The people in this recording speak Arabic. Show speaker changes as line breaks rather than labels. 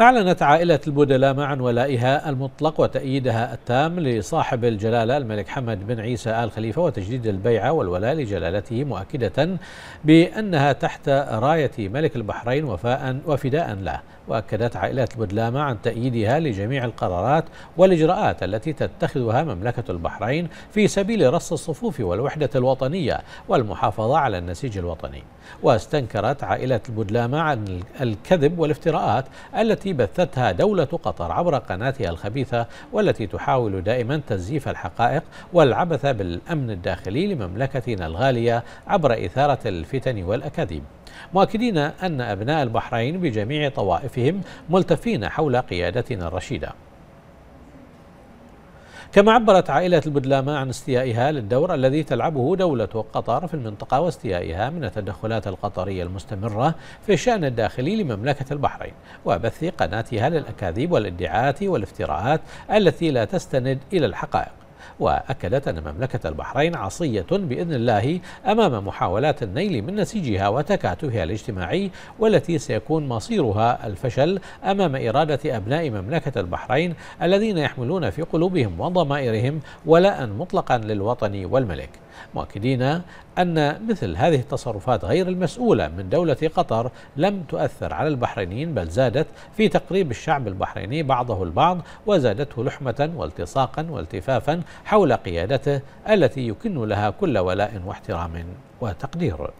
أعلنت عائلة البدلاء معا ولائها المطلق وتأييدها التام لصاحب الجلالة الملك حمد بن عيسى آل خليفة وتجديد البيعة والولاء لجلالته مؤكدة بأنها تحت راية ملك البحرين وفاء وفداء له وأكدت عائلة البدلامة عن تأييدها لجميع القرارات والإجراءات التي تتخذها مملكة البحرين في سبيل رص الصفوف والوحدة الوطنية والمحافظة على النسيج الوطني واستنكرت عائلة البدلامة عن الكذب والافتراءات التي التي بثتها دولة قطر عبر قناتها الخبيثة والتي تحاول دائما تزييف الحقائق والعبث بالأمن الداخلي لمملكتنا الغالية عبر إثارة الفتن والأكاذيب مؤكدين أن أبناء البحرين بجميع طوائفهم ملتفين حول قيادتنا الرشيدة كما عبرت عائلة البدلامة عن استيائها للدور الذي تلعبه دولة قطر في المنطقة واستيائها من التدخلات القطرية المستمرة في الشأن الداخلي لمملكة البحرين وبث قناتها للأكاذيب والادعاءات والافتراءات التي لا تستند إلى الحقائق وأكدت أن مملكة البحرين عصية بإذن الله أمام محاولات النيل من نسيجها وتكاتفها الاجتماعي والتي سيكون مصيرها الفشل أمام إرادة أبناء مملكة البحرين الذين يحملون في قلوبهم وضمائرهم ولاء مطلقا للوطن والملك مؤكدين أن مثل هذه التصرفات غير المسؤولة من دولة قطر لم تؤثر على البحرينيين بل زادت في تقريب الشعب البحريني بعضه البعض وزادته لحمة والتصاقا والتفافا حول قيادته التي يكن لها كل ولاء واحترام وتقدير